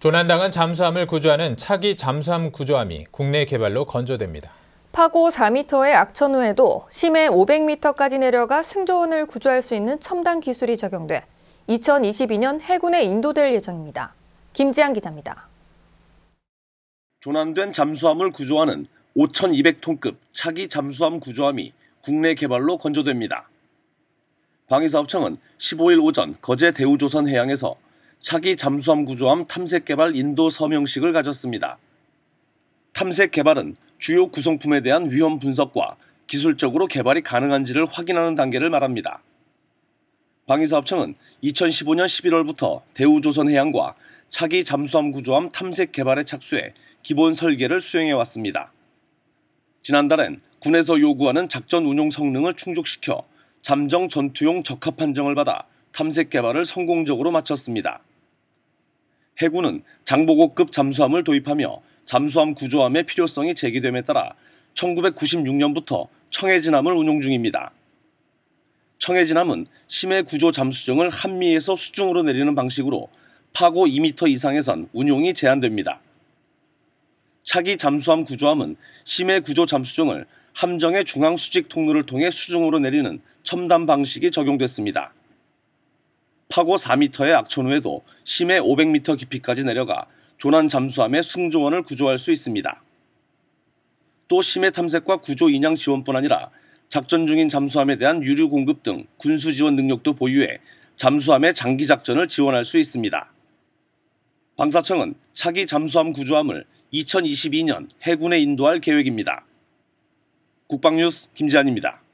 조난당은 잠수함을 구조하는 차기 잠수함 구조함이 국내 개발로 건조됩니다. 파고 4m의 악천후에도 심해 500m까지 내려가 승조원을 구조할 수 있는 첨단 기술이 적용돼 2022년 해군에 인도될 예정입니다. 김지한 기자입니다. 조난된 잠수함을 구조하는 5,200톤급 차기 잠수함 구조함이 국내 개발로 건조됩니다. 방위사업청은 15일 오전 거제 대우조선 해양에서 차기 잠수함 구조함 탐색 개발 인도 서명식을 가졌습니다. 탐색 개발은 주요 구성품에 대한 위험 분석과 기술적으로 개발이 가능한지를 확인하는 단계를 말합니다. 방위사업청은 2015년 11월부터 대우조선해양과 차기 잠수함 구조함 탐색 개발에 착수해 기본 설계를 수행해 왔습니다. 지난달엔 군에서 요구하는 작전 운용 성능을 충족시켜 잠정 전투용 적합 판정을 받아 탐색 개발을 성공적으로 마쳤습니다. 해군은 장보고급 잠수함을 도입하며 잠수함 구조함의 필요성이 제기됨에 따라 1996년부터 청해진함을 운용 중입니다. 청해진함은 심해 구조 잠수정을 한미에서 수중으로 내리는 방식으로 파고 2m 이상에선 운용이 제한됩니다. 차기 잠수함 구조함은 심해 구조 잠수정을 함정의 중앙 수직 통로를 통해 수중으로 내리는 첨단 방식이 적용됐습니다. 파고 4m의 악천 후에도 심해 500m 깊이까지 내려가 조난 잠수함의 승조원을 구조할 수 있습니다. 또 심해 탐색과 구조 인양 지원뿐 아니라 작전 중인 잠수함에 대한 유류 공급 등 군수 지원 능력도 보유해 잠수함의 장기 작전을 지원할 수 있습니다. 방사청은 차기 잠수함 구조함을 2022년 해군에 인도할 계획입니다. 국방뉴스 김지한입니다.